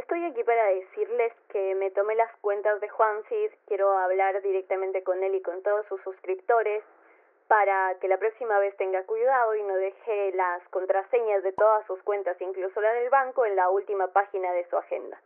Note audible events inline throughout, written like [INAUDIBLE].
Estoy aquí para decirles que me tomé las cuentas de Juan Cis, quiero hablar directamente con él y con todos sus suscriptores para que la próxima vez tenga cuidado y no deje las contraseñas de todas sus cuentas, incluso la del banco, en la última página de su agenda.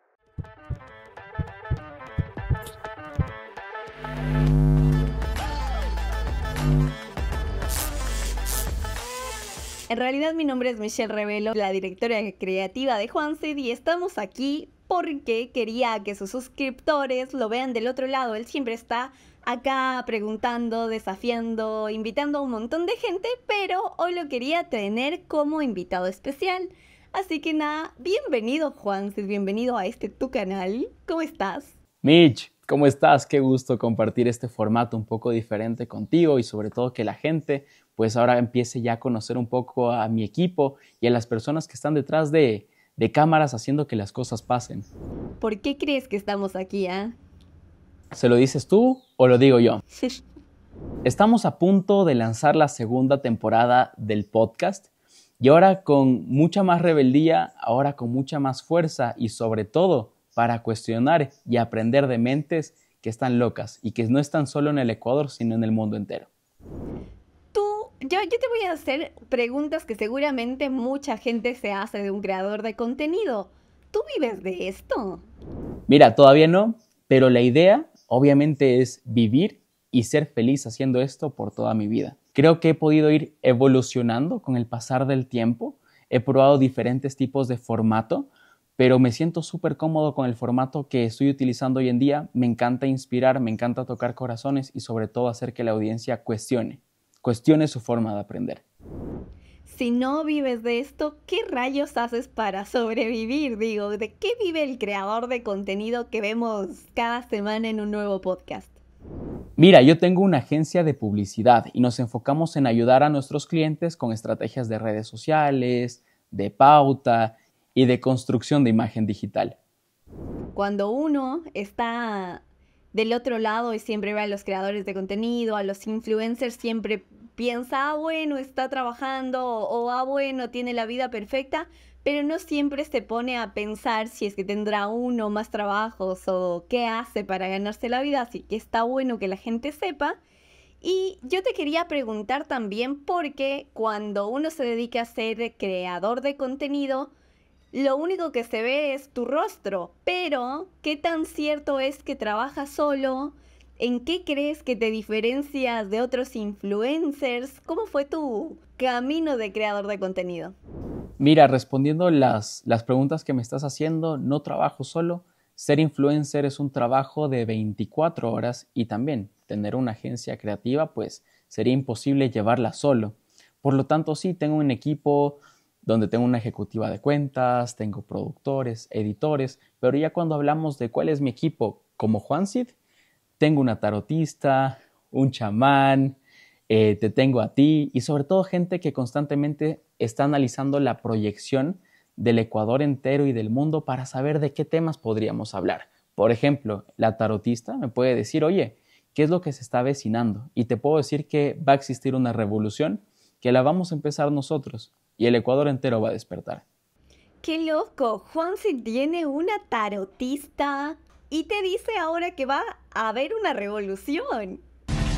En realidad mi nombre es Michelle Revelo, la directora creativa de Juanse y estamos aquí porque quería que sus suscriptores lo vean del otro lado. Él siempre está acá preguntando, desafiando, invitando a un montón de gente, pero hoy lo quería tener como invitado especial. Así que nada, bienvenido se bienvenido a este tu canal. ¿Cómo estás? Mitch, ¿cómo estás? Qué gusto compartir este formato un poco diferente contigo y sobre todo que la gente pues ahora empiece ya a conocer un poco a mi equipo y a las personas que están detrás de, cámaras haciendo que las cosas pasen. ¿Por qué crees que estamos aquí, ah? ¿Se lo dices tú o lo digo yo? [LAUGHS] Estamos a punto de lanzar la segunda temporada del podcast y ahora con mucha más rebeldía, ahora con mucha más fuerza y sobre todo para cuestionar y aprender de mentes que están locas y que no están solo en el Ecuador, sino en el mundo entero yo, te voy a hacer preguntas que seguramente mucha gente se hace de un creador de contenido. ¿Tú vives de esto? Mira, todavía no, pero la idea obviamente es vivir y ser feliz haciendo esto por toda mi vida. Creo que he podido ir evolucionando con el pasar del tiempo. He probado diferentes tipos de formato, pero me siento súper cómodo con el formato que estoy utilizando hoy en día. Me encanta inspirar, me encanta tocar corazones y sobre todo hacer que la audiencia cuestione cuestione su forma de aprender. Si no vives de esto, ¿qué rayos haces para sobrevivir? Digo, ¿de qué vive el creador de contenido que vemos cada semana en un nuevo podcast? Mira, yo tengo una agencia de publicidad y nos enfocamos en ayudar a nuestros clientes con estrategias de redes sociales, de pauta y de construcción de imagen digital. Cuando uno está del otro lado y siempre ve a los creadores de contenido, a los influencers, siempre piensa, ah, bueno, está trabajando o, ah, bueno, tiene la vida perfecta, pero no siempre se pone a pensar si es que tendrá uno más trabajos o qué hace para ganarse la vida, así que está bueno que la gente sepa. Y yo te quería preguntar también porque cuando uno se dedica a ser creador de contenido, lo único que se ve es tu rostro, pero ¿qué tan cierto es que trabajas solo? ¿En qué crees que te diferencias de otros influencers? ¿Cómo fue tu camino de creador de contenido? Mira, respondiendo las, preguntas que me estás haciendo, no trabajo solo. Ser influencer es un trabajo de 24 horas y también tener una agencia creativa, pues sería imposible llevarla solo. Por lo tanto, sí, tengo un equipo donde tengo una ejecutiva de cuentas, tengo productores, editores, pero ya cuando hablamos de cuál es mi equipo como Juan Cid, tengo una tarotista, un chamán, eh, te tengo a ti y sobre todo gente que constantemente está analizando la proyección del Ecuador entero y del mundo para saber de qué temas podríamos hablar. Por ejemplo, la tarotista me puede decir, oye, ¿qué es lo que se está vecinando? Y te puedo decir que va a existir una revolución que la vamos a empezar nosotros y el Ecuador entero va a despertar. ¡Qué loco! Juan si tiene una tarotista y te dice ahora que va a haber una revolución.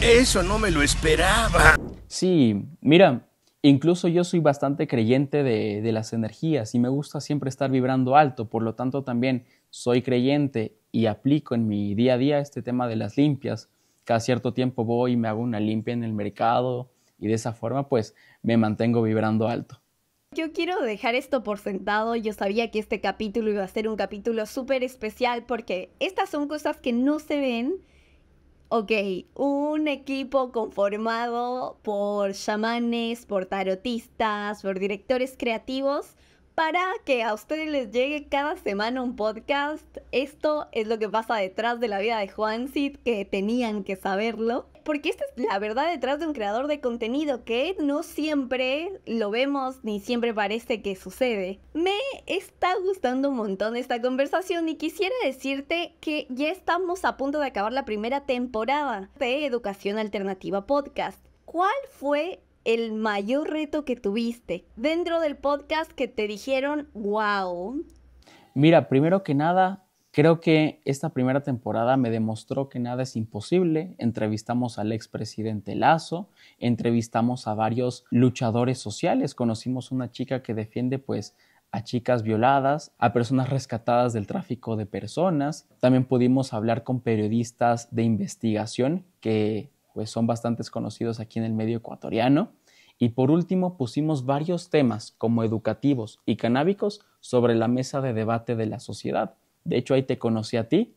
Eso no me lo esperaba. Sí, mira, incluso yo soy bastante creyente de, de las energías y me gusta siempre estar vibrando alto, por lo tanto también soy creyente y aplico en mi día a día este tema de las limpias. Cada cierto tiempo voy y me hago una limpia en el mercado y de esa forma pues me mantengo vibrando alto. Yo quiero dejar esto por sentado. Yo sabía que este capítulo iba a ser un capítulo súper especial porque estas son cosas que no se ven. Ok, un equipo conformado por chamanes, por tarotistas, por directores creativos, para que a ustedes les llegue cada semana un podcast. Esto es lo que pasa detrás de la vida de Juan Cid, que tenían que saberlo. Porque esta es la verdad detrás de un creador de contenido que no siempre lo vemos ni siempre parece que sucede. Me está gustando un montón esta conversación y quisiera decirte que ya estamos a punto de acabar la primera temporada de Educación Alternativa Podcast. ¿Cuál fue el mayor reto que tuviste dentro del podcast que te dijeron, wow? Mira, primero que nada, creo que esta primera temporada me demostró que nada es imposible. Entrevistamos al expresidente Lazo, entrevistamos a varios luchadores sociales, conocimos una chica que defiende pues a chicas violadas, a personas rescatadas del tráfico de personas. También pudimos hablar con periodistas de investigación que pues son bastantes conocidos aquí en el medio ecuatoriano. Y por último, pusimos varios temas como educativos y canábicos sobre la mesa de debate de la sociedad. De hecho, ahí te conocí a ti.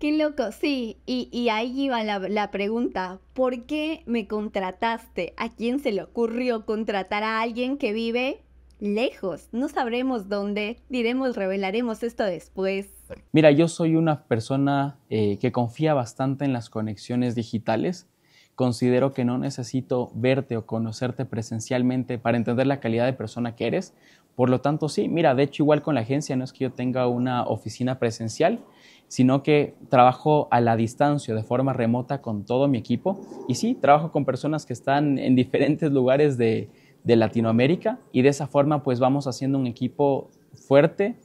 Qué loco, sí. Y, ahí iba la, pregunta, ¿por qué me contrataste? ¿A quién se le ocurrió contratar a alguien que vive lejos? No sabremos dónde, diremos, revelaremos esto después. Mira, yo soy una persona eh, que confía bastante en las conexiones digitales considero que no necesito verte o conocerte presencialmente para entender la calidad de persona que eres. Por lo tanto, sí, mira, de hecho igual con la agencia no es que yo tenga una oficina presencial, sino que trabajo a la distancia, de forma remota con todo mi equipo. Y sí, trabajo con personas que están en diferentes lugares de, de Latinoamérica y de esa forma pues vamos haciendo un equipo fuerte,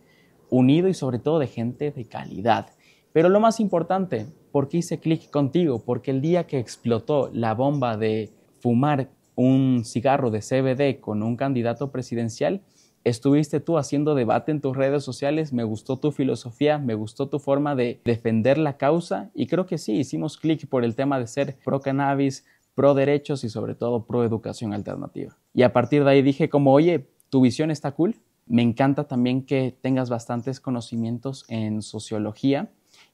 unido y sobre todo de gente de calidad pero lo más importante, ¿por qué hice clic contigo? Porque el día que explotó la bomba de fumar un cigarro de CBD con un candidato presidencial, estuviste tú haciendo debate en tus redes sociales, me gustó tu filosofía, me gustó tu forma de defender la causa y creo que sí, hicimos clic por el tema de ser pro cannabis, pro derechos y sobre todo pro educación alternativa. Y a partir de ahí dije como, oye, tu visión está cool, me encanta también que tengas bastantes conocimientos en sociología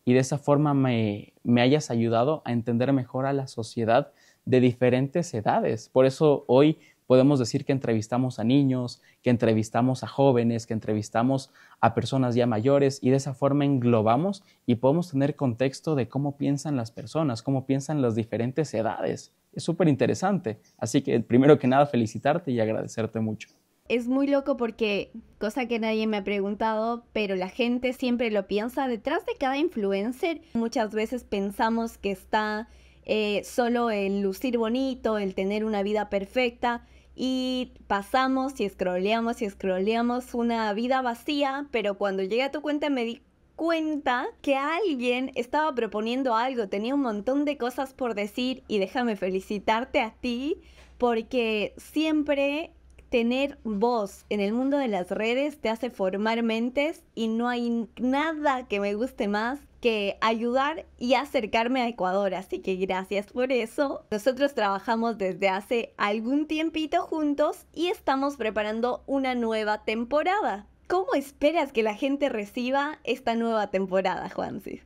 y de esa forma me, hayas ayudado a entender mejor a la sociedad de diferentes edades. Por eso hoy podemos decir que entrevistamos a niños, que entrevistamos a jóvenes, que entrevistamos a personas ya mayores y de esa forma englobamos y podemos tener contexto de cómo piensan las personas, cómo piensan las diferentes edades. Es súper interesante. Así que primero que nada felicitarte y agradecerte mucho. Es muy loco porque, cosa que nadie me ha preguntado, pero la gente siempre lo piensa, detrás de cada influencer muchas veces pensamos que está eh, solo el lucir bonito, el tener una vida perfecta y pasamos y scrolleamos y scrolleamos una vida vacía, pero cuando llegué a tu cuenta me di cuenta que alguien estaba proponiendo algo, tenía un montón de cosas por decir y déjame felicitarte a ti porque siempre tener voz en el mundo de las redes te hace formar mentes y no hay nada que me guste más que ayudar y acercarme a Ecuador. Así que gracias por eso. Nosotros trabajamos desde hace algún tiempito juntos y estamos preparando una nueva temporada. ¿Cómo esperas que la gente reciba esta nueva temporada, Juansi?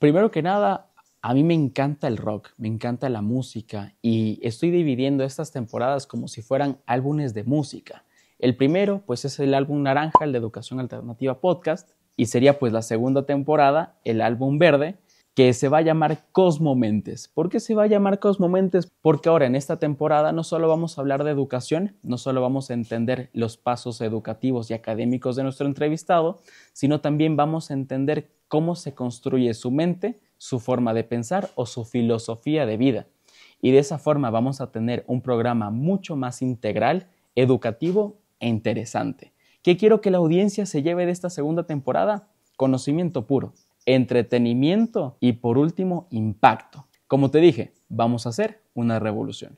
Primero que nada, a mí me encanta el rock, me encanta la música y estoy dividiendo estas temporadas como si fueran álbumes de música. El primero, pues es el álbum naranja, el de Educación Alternativa Podcast, y sería pues la segunda temporada, el álbum verde, que se va a llamar Cosmomentes. ¿Por qué se va a llamar Cosmomentes? Porque ahora en esta temporada no solo vamos a hablar de educación, no solo vamos a entender los pasos educativos y académicos de nuestro entrevistado, sino también vamos a entender cómo se construye su mente, su forma de pensar o su filosofía de vida. Y de esa forma vamos a tener un programa mucho más integral, educativo e interesante. ¿Qué quiero que la audiencia se lleve de esta segunda temporada? Conocimiento puro, entretenimiento y por último impacto. Como te dije, vamos a hacer una revolución.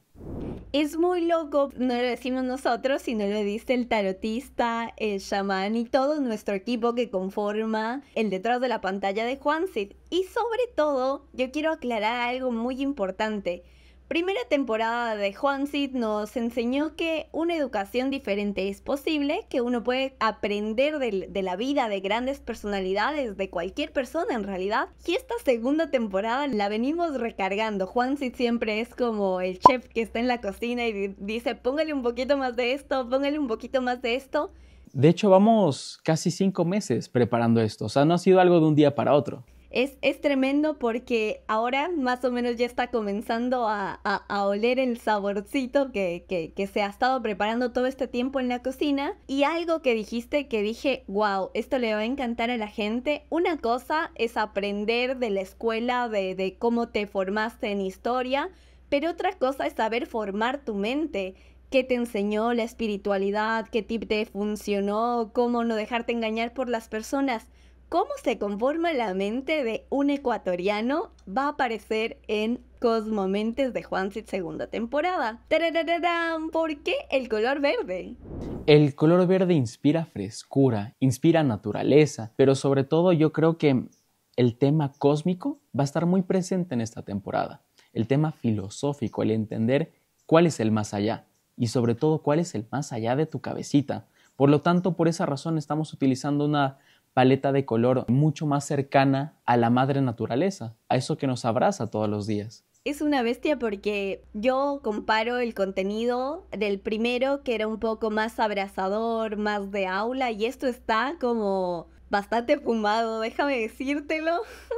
Es muy loco, no lo decimos nosotros, sino lo dice el tarotista, el chamán y todo nuestro equipo que conforma el detrás de la pantalla de Juan Y sobre todo, yo quiero aclarar algo muy importante primera temporada de Juan Cid nos enseñó que una educación diferente es posible, que uno puede aprender de, la vida de grandes personalidades, de cualquier persona en realidad. Y esta segunda temporada la venimos recargando. Juan siempre es como el chef que está en la cocina y dice, póngale un poquito más de esto, póngale un poquito más de esto. De hecho, vamos casi cinco meses preparando esto, o sea, no ha sido algo de un día para otro. Es, es tremendo porque ahora más o menos ya está comenzando a, a, a oler el saborcito que, se ha estado preparando todo este tiempo en la cocina. Y algo que dijiste que dije, wow, esto le va a encantar a la gente. Una cosa es aprender de la escuela, de, de cómo te formaste en historia, pero otra cosa es saber formar tu mente qué te enseñó la espiritualidad, qué tip te funcionó, cómo no dejarte engañar por las personas cómo se conforma la mente de un ecuatoriano va a aparecer en Cosmomentes de Juan Juancit segunda temporada. ¿Por qué el color verde? El color verde inspira frescura, inspira naturaleza, pero sobre todo yo creo que el tema cósmico va a estar muy presente en esta temporada. El tema filosófico, el entender cuál es el más allá y sobre todo cuál es el más allá de tu cabecita. Por lo tanto, por esa razón estamos utilizando una paleta de color mucho más cercana a la madre naturaleza, a eso que nos abraza todos los días. Es una bestia porque yo comparo el contenido del primero, que era un poco más abrazador, más de aula, y esto está como bastante fumado, déjame decírtelo.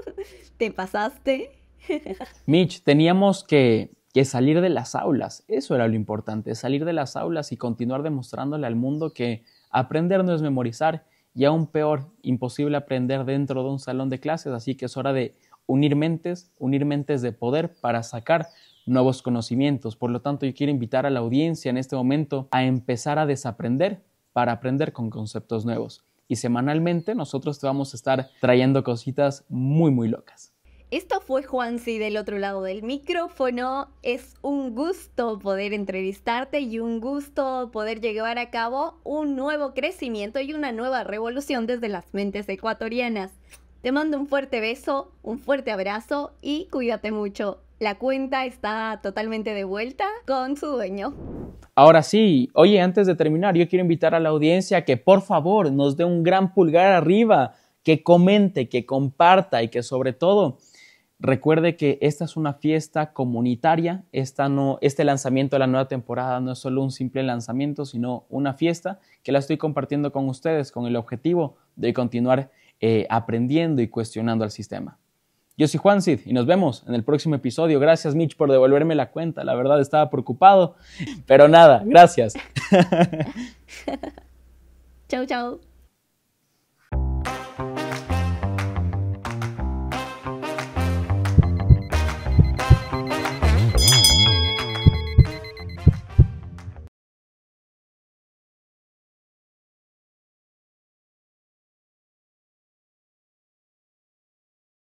[LAUGHS] Te pasaste. [LAUGHS] Mitch, teníamos que, que, salir de las aulas. Eso era lo importante, salir de las aulas y continuar demostrándole al mundo que aprender no es memorizar y aún peor, imposible aprender dentro de un salón de clases, así que es hora de unir mentes, unir mentes de poder para sacar nuevos conocimientos. Por lo tanto, yo quiero invitar a la audiencia en este momento a empezar a desaprender para aprender con conceptos nuevos. Y semanalmente nosotros te vamos a estar trayendo cositas muy, muy locas. Esto fue Juansi del otro lado del micrófono. Es un gusto poder entrevistarte y un gusto poder llevar a cabo un nuevo crecimiento y una nueva revolución desde las mentes ecuatorianas. Te mando un fuerte beso, un fuerte abrazo y cuídate mucho. La cuenta está totalmente de vuelta con su dueño. Ahora sí, oye, antes de terminar, yo quiero invitar a la audiencia que por favor nos dé un gran pulgar arriba, que comente, que comparta y que sobre todo Recuerde que esta es una fiesta comunitaria, esta este lanzamiento de la nueva temporada no es solo un simple lanzamiento, sino una fiesta que la estoy compartiendo con ustedes con el objetivo de continuar eh, aprendiendo y cuestionando al sistema. Yo soy Juan Cid y nos vemos en el próximo episodio. Gracias Mitch por devolverme la cuenta, la verdad estaba preocupado, pero nada, gracias. [LAUGHS] chau, chau.